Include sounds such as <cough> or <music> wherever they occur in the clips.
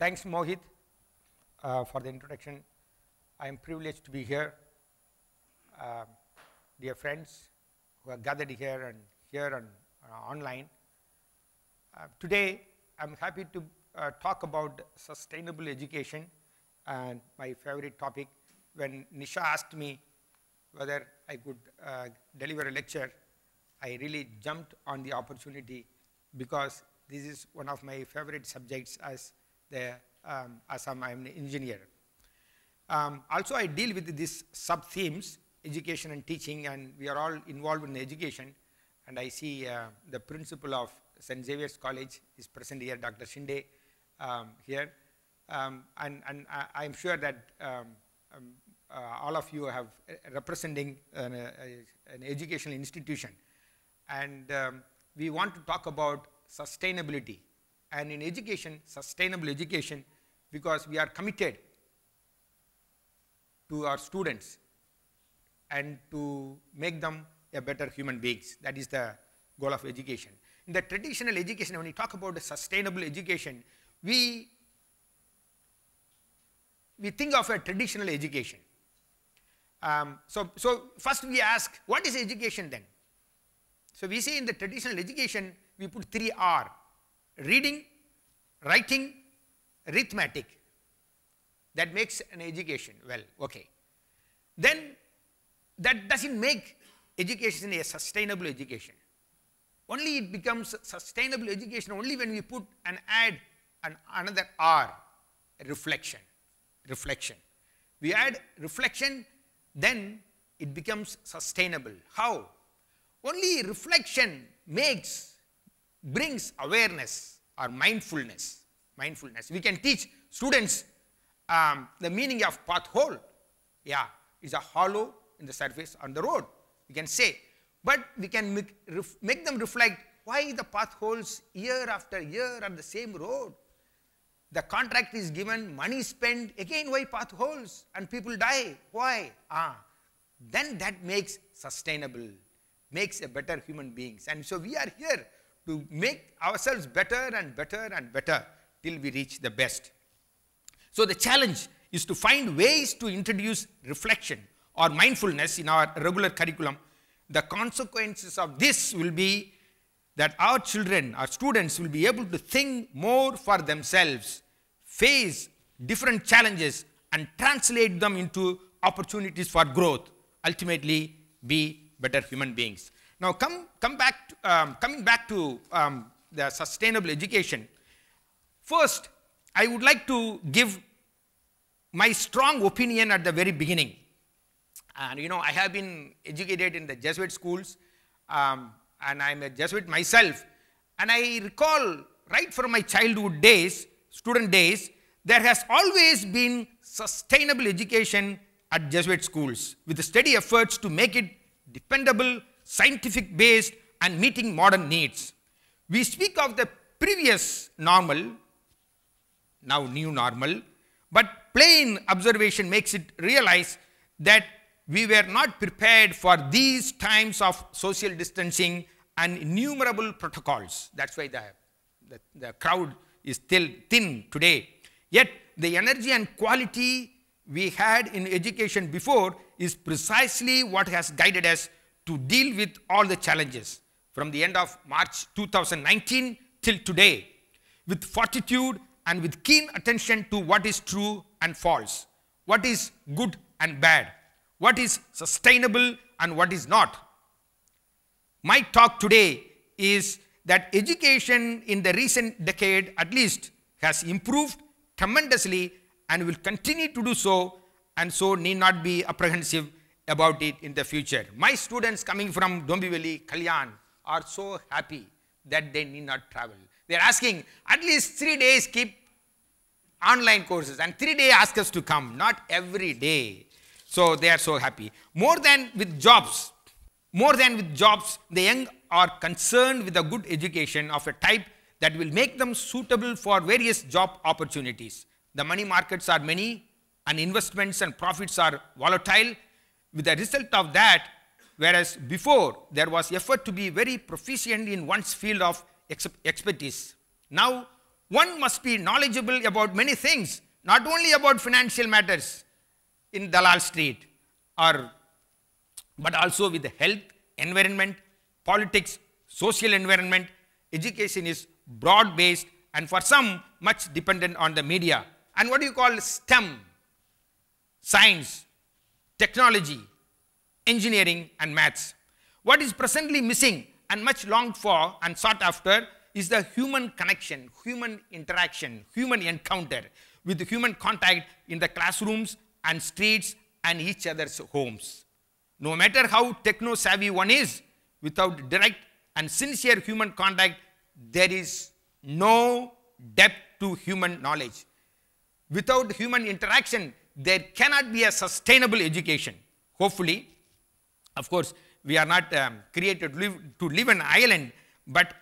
Thanks, Mohit, uh, for the introduction. I am privileged to be here. Uh, dear friends who are gathered here and here and uh, online. Uh, today, I'm happy to uh, talk about sustainable education and my favorite topic. When Nisha asked me whether I could uh, deliver a lecture, I really jumped on the opportunity because this is one of my favorite subjects as the um, as I'm, an engineer. Um, also, I deal with these sub-themes, education and teaching, and we are all involved in education. And I see uh, the principal of St. Xavier's College is present here, Dr. Shinde um, here. Um, and and I, am sure that um, um, uh, all of you have uh, representing an, uh, an educational institution. And we want to talk about sustainability and in education, sustainable education, because we are committed to our students and to make them a better human beings. That is the goal of education. In the traditional education, when we talk about sustainable education, we, we think of a traditional education. Um, so, so first we ask, what is education then? So we say in the traditional education, we put three R, reading, writing, arithmetic. That makes an education. Well, okay. Then that doesn't make education a sustainable education. Only it becomes sustainable education only when we put and add an another R, reflection. Reflection. We add reflection, then it becomes sustainable. How? Only reflection makes brings awareness or mindfulness. Mindfulness. We can teach students um, the meaning of path hole. Yeah, is a hollow in the surface on the road. We can say, but we can make, make them reflect why the path holes year after year on the same road. The contract is given, money spent, again why path holes and people die? Why? Ah, then that makes sustainable, makes a better human beings. And so we are here to make ourselves better and better and better till we reach the best. So the challenge is to find ways to introduce reflection or mindfulness in our regular curriculum. The consequences of this will be that our children, our students will be able to think more for themselves, face different challenges and translate them into opportunities for growth, ultimately be better human beings. Now, come, come back, to, um, coming back to um, the sustainable education, first, I would like to give my strong opinion at the very beginning. And you know, I have been educated in the Jesuit schools, um, and I'm a Jesuit myself. And I recall right from my childhood days, student days, there has always been sustainable education at Jesuit schools with steady efforts to make it dependable scientific based and meeting modern needs. We speak of the previous normal, now new normal, but plain observation makes it realize that we were not prepared for these times of social distancing and innumerable protocols. That's why the, the, the crowd is still thin today. Yet the energy and quality we had in education before is precisely what has guided us to deal with all the challenges from the end of March 2019 till today with fortitude and with keen attention to what is true and false, what is good and bad, what is sustainable and what is not. My talk today is that education in the recent decade at least has improved tremendously and will continue to do so and so need not be apprehensive about it in the future. My students coming from Dombivli, Kalyan are so happy that they need not travel. They are asking at least three days keep online courses and three days ask us to come, not every day. So they are so happy. More than with jobs, more than with jobs, the young are concerned with a good education of a type that will make them suitable for various job opportunities. The money markets are many and investments and profits are volatile with the result of that, whereas before there was effort to be very proficient in one's field of expertise. Now, one must be knowledgeable about many things, not only about financial matters in Dalal Street, or, but also with the health, environment, politics, social environment. Education is broad-based and for some much dependent on the media. And what do you call STEM? Science, technology, engineering, and maths. What is presently missing and much longed for and sought after is the human connection, human interaction, human encounter with human contact in the classrooms and streets and each other's homes. No matter how techno savvy one is, without direct and sincere human contact, there is no depth to human knowledge. Without human interaction, there cannot be a sustainable education. Hopefully, of course, we are not um, created live, to live in an island, but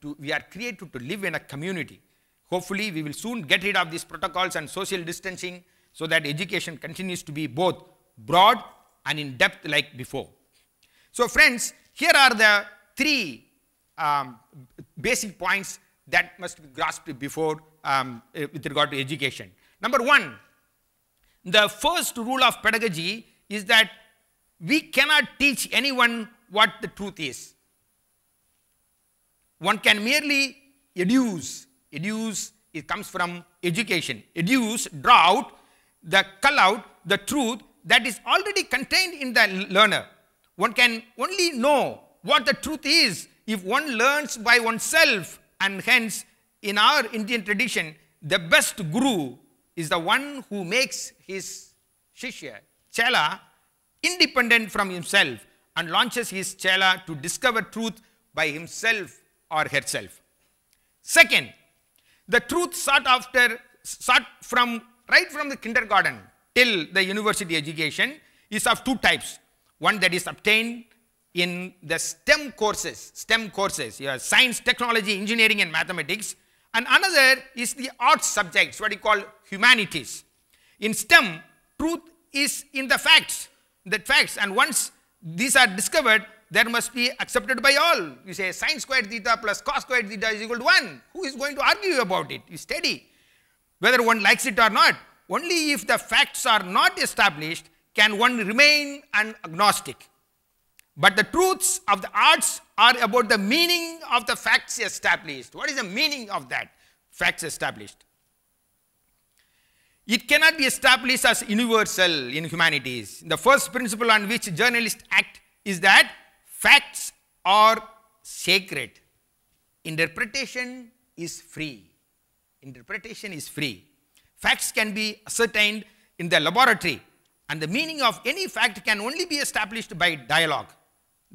to, we are created to live in a community. Hopefully, we will soon get rid of these protocols and social distancing so that education continues to be both broad and in depth like before. So, friends, here are the three um, basic points that must be grasped before um, with regard to education. Number one, the first rule of pedagogy is that we cannot teach anyone what the truth is. One can merely educe. Educe, it comes from education. Educe, draw out, the call out, the truth that is already contained in the learner. One can only know what the truth is if one learns by oneself and hence in our Indian tradition, the best guru is the one who makes his Shishya, Chela, independent from himself and launches his Chela to discover truth by himself or herself. Second, the truth sought after, sought from right from the kindergarten till the university education is of two types. One that is obtained in the STEM courses, STEM courses, your science, technology, engineering, and mathematics, and another is the arts subjects, what you call humanities. In STEM, truth is in the facts, the facts. And once these are discovered, they must be accepted by all. You say sine squared theta plus cos squared theta is equal to 1. Who is going to argue about it? You study. Whether one likes it or not, only if the facts are not established can one remain an agnostic. But the truths of the arts are about the meaning of the facts established. What is the meaning of that? Facts established. It cannot be established as universal in humanities. The first principle on which journalists act is that facts are sacred. Interpretation is free. Interpretation is free. Facts can be ascertained in the laboratory and the meaning of any fact can only be established by dialogue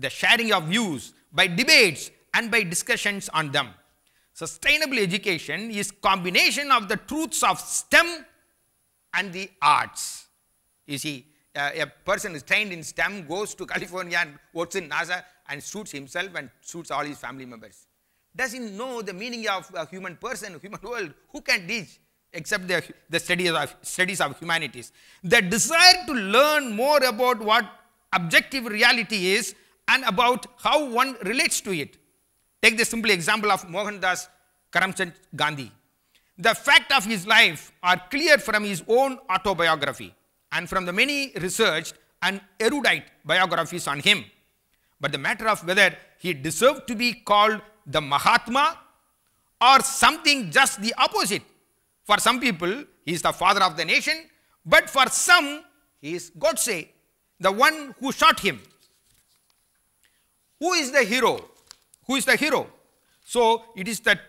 the sharing of views, by debates and by discussions on them. Sustainable education is combination of the truths of STEM and the arts. You see, uh, a person is trained in STEM goes to California and works in NASA and shoots himself and shoots all his family members. Doesn't know the meaning of a human person, human world. Who can teach except the, the studies, of, studies of humanities? The desire to learn more about what objective reality is and about how one relates to it. Take the simple example of Mohandas Karamchand Gandhi. The fact of his life are clear from his own autobiography and from the many researched and erudite biographies on him. But the matter of whether he deserved to be called the Mahatma or something just the opposite. For some people, he is the father of the nation, but for some, he is Godse, the one who shot him. Who is the hero? Who is the hero? So it is that.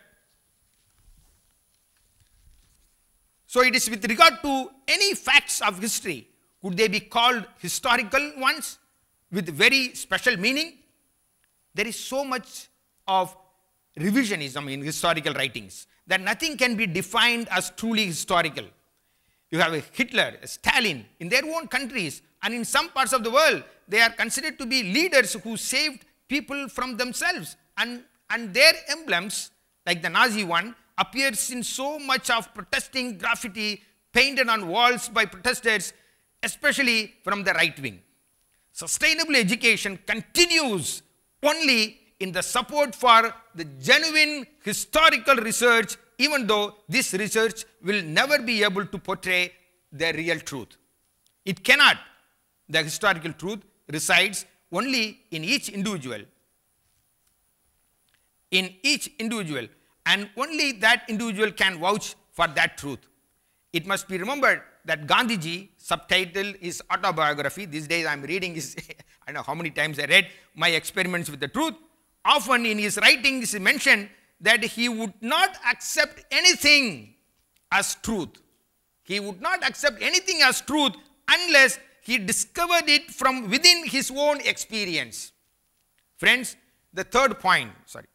So it is with regard to any facts of history, could they be called historical ones with very special meaning? There is so much of revisionism in historical writings that nothing can be defined as truly historical. You have a Hitler, a Stalin in their own countries and in some parts of the world, they are considered to be leaders who saved people from themselves and, and their emblems, like the Nazi one, appears in so much of protesting graffiti painted on walls by protesters, especially from the right wing. Sustainable education continues only in the support for the genuine historical research, even though this research will never be able to portray the real truth. It cannot. The historical truth resides only in each individual, in each individual and only that individual can vouch for that truth. It must be remembered that Gandhiji subtitled his autobiography, these days I am reading his, <laughs> I don't know how many times I read my experiments with the truth, often in his writings he mentioned that he would not accept anything as truth. He would not accept anything as truth unless he discovered it from within his own experience. Friends, the third point, sorry,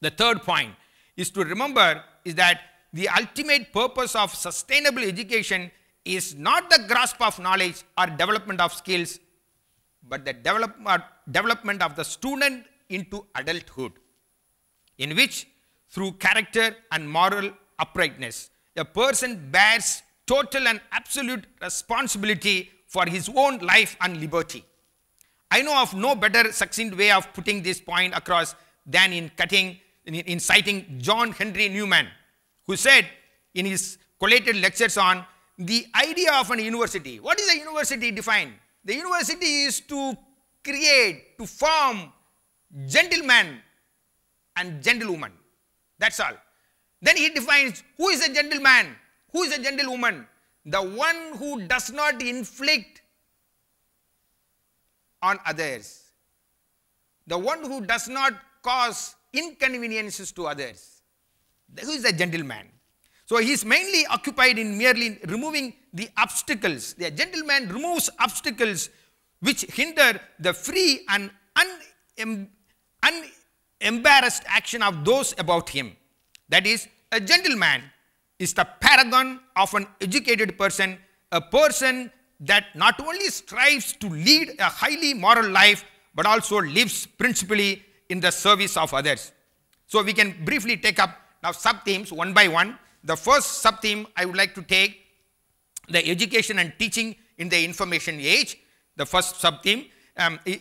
the third point is to remember is that the ultimate purpose of sustainable education is not the grasp of knowledge or development of skills, but the develop, uh, development of the student into adulthood, in which through character and moral uprightness, a person bears total and absolute responsibility for his own life and liberty. I know of no better succinct way of putting this point across than in, cutting, in, in citing John Henry Newman, who said in his collated lectures on the idea of a university. What is a university defined? The university is to create, to form gentlemen and gentlewomen. That's all. Then he defines who is a gentleman who is a gentlewoman? The one who does not inflict on others. The one who does not cause inconveniences to others. Who is a gentleman? So he is mainly occupied in merely removing the obstacles. The gentleman removes obstacles which hinder the free and unembarrassed action of those about him. That is, a gentleman is the paragon of an educated person, a person that not only strives to lead a highly moral life, but also lives principally in the service of others. So we can briefly take up now sub-themes one by one. The first sub-theme I would like to take, the education and teaching in the information age. The first sub-theme um, it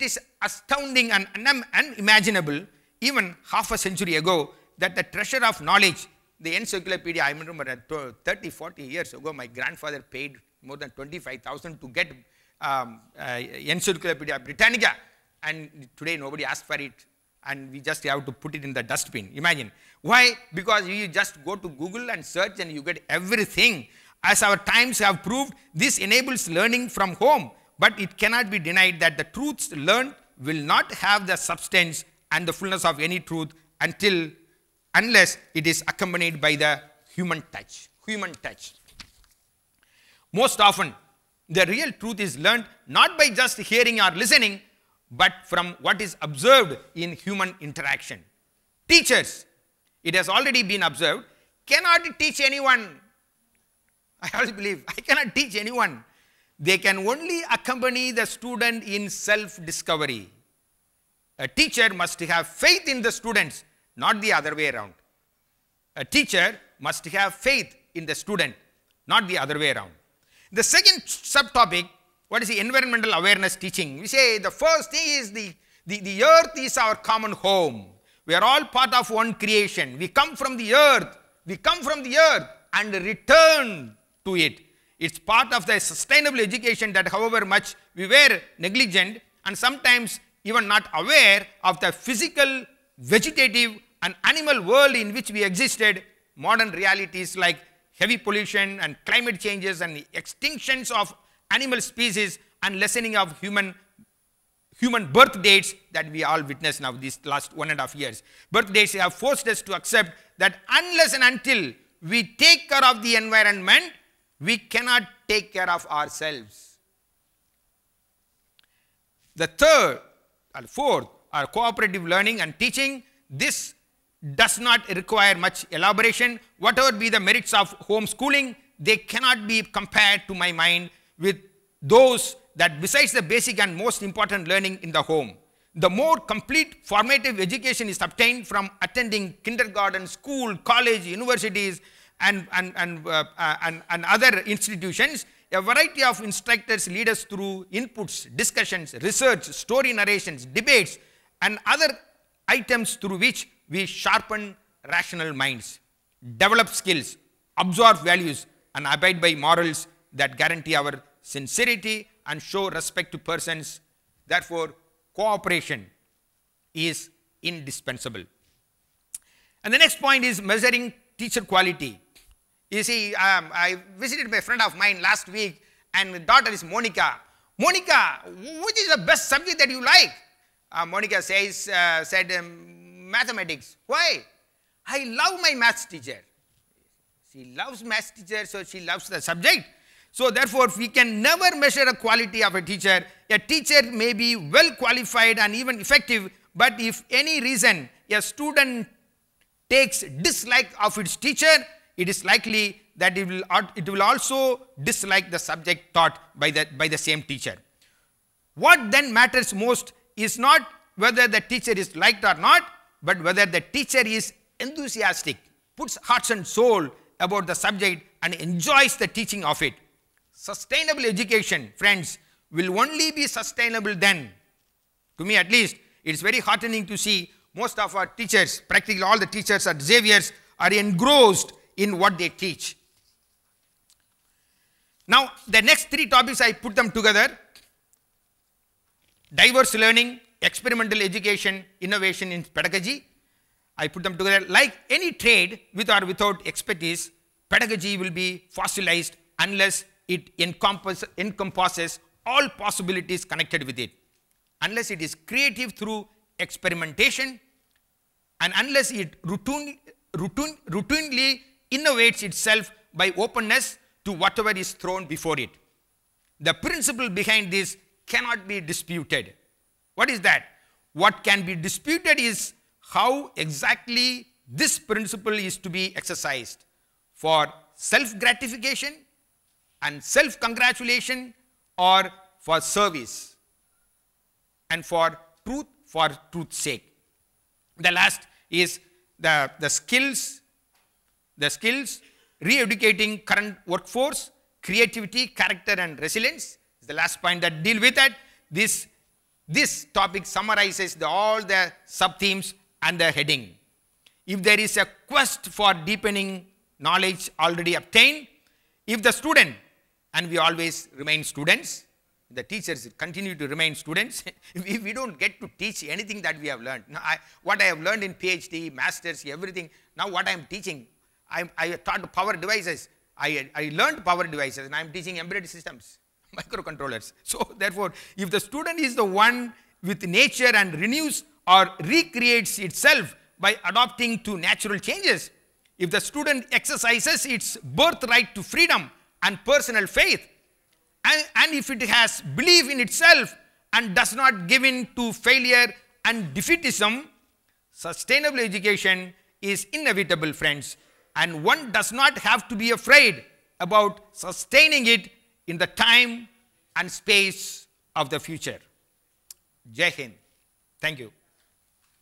is astounding and unimaginable even half a century ago that the treasure of knowledge the encyclopedia, I remember uh, 30, 40 years ago, my grandfather paid more than 25,000 to get um, uh, Encyclopedia Britannica. And today nobody asked for it. And we just have to put it in the dustbin. Imagine. Why? Because you just go to Google and search and you get everything. As our times have proved, this enables learning from home. But it cannot be denied that the truths learned will not have the substance and the fullness of any truth until unless it is accompanied by the human touch. Human touch. Most often, the real truth is learned not by just hearing or listening, but from what is observed in human interaction. Teachers, it has already been observed, cannot teach anyone. I always believe, I cannot teach anyone. They can only accompany the student in self discovery. A teacher must have faith in the students not the other way around. A teacher must have faith in the student, not the other way around. The second subtopic, what is the environmental awareness teaching? We say the first thing is the, the, the earth is our common home. We are all part of one creation. We come from the earth. We come from the earth and return to it. It's part of the sustainable education that however much we were negligent and sometimes even not aware of the physical vegetative and animal world in which we existed, modern realities like heavy pollution and climate changes and extinctions of animal species and lessening of human human birth dates that we all witness now these last one and a half years. Birth dates have forced us to accept that unless and until we take care of the environment, we cannot take care of ourselves. The third or fourth or cooperative learning and teaching, this does not require much elaboration. Whatever be the merits of homeschooling, they cannot be compared to my mind with those that besides the basic and most important learning in the home. The more complete formative education is obtained from attending kindergarten, school, college, universities and, and, and, uh, uh, and, and other institutions, a variety of instructors lead us through inputs, discussions, research, story narrations, debates, and other items through which we sharpen rational minds, develop skills, absorb values and abide by morals that guarantee our sincerity and show respect to persons. Therefore, cooperation is indispensable. And the next point is measuring teacher quality. You see, um, I visited my friend of mine last week and daughter is Monica. Monica, which is the best subject that you like? uh, Monica says, uh, said um, mathematics. Why? I love my maths teacher. She loves maths teacher, so she loves the subject. So therefore, we can never measure the quality of a teacher. A teacher may be well qualified and even effective, but if any reason a student takes dislike of its teacher, it is likely that it will, it will also dislike the subject taught by the, by the same teacher. What then matters most is not whether the teacher is liked or not, but whether the teacher is enthusiastic, puts heart and soul about the subject and enjoys the teaching of it. Sustainable education, friends, will only be sustainable then. To me at least, it's very heartening to see most of our teachers, practically all the teachers at Xavier's are engrossed in what they teach. Now, the next three topics I put them together diverse learning, experimental education, innovation in pedagogy. I put them together like any trade with or without expertise, pedagogy will be fossilized unless it encompasses, encompasses all possibilities connected with it. Unless it is creative through experimentation and unless it routine, routine, routinely innovates itself by openness to whatever is thrown before it. The principle behind this cannot be disputed. What is that? What can be disputed is how exactly this principle is to be exercised for self-gratification and self-congratulation or for service and for truth for truth's sake. The last is the, the skills, the skills, re-educating current workforce, creativity, character and resilience is the last point that deal with it. This, this topic summarizes the, all the sub-themes and the heading. If there is a quest for deepening knowledge already obtained, if the student, and we always remain students, the teachers continue to remain students, if <laughs> we don't get to teach anything that we have learned. Now, I, what I have learned in PhD, masters, everything, now what I am teaching, I, I taught power devices, I, I learned power devices and I am teaching embedded systems. <laughs> microcontrollers. So therefore, if the student is the one with nature and renews or recreates itself by adopting to natural changes, if the student exercises its birthright to freedom and personal faith, and, and if it has belief in itself and does not give in to failure and defeatism, sustainable education is inevitable, friends. And one does not have to be afraid about sustaining it in the time and space of the future. Jai Hind. Thank you.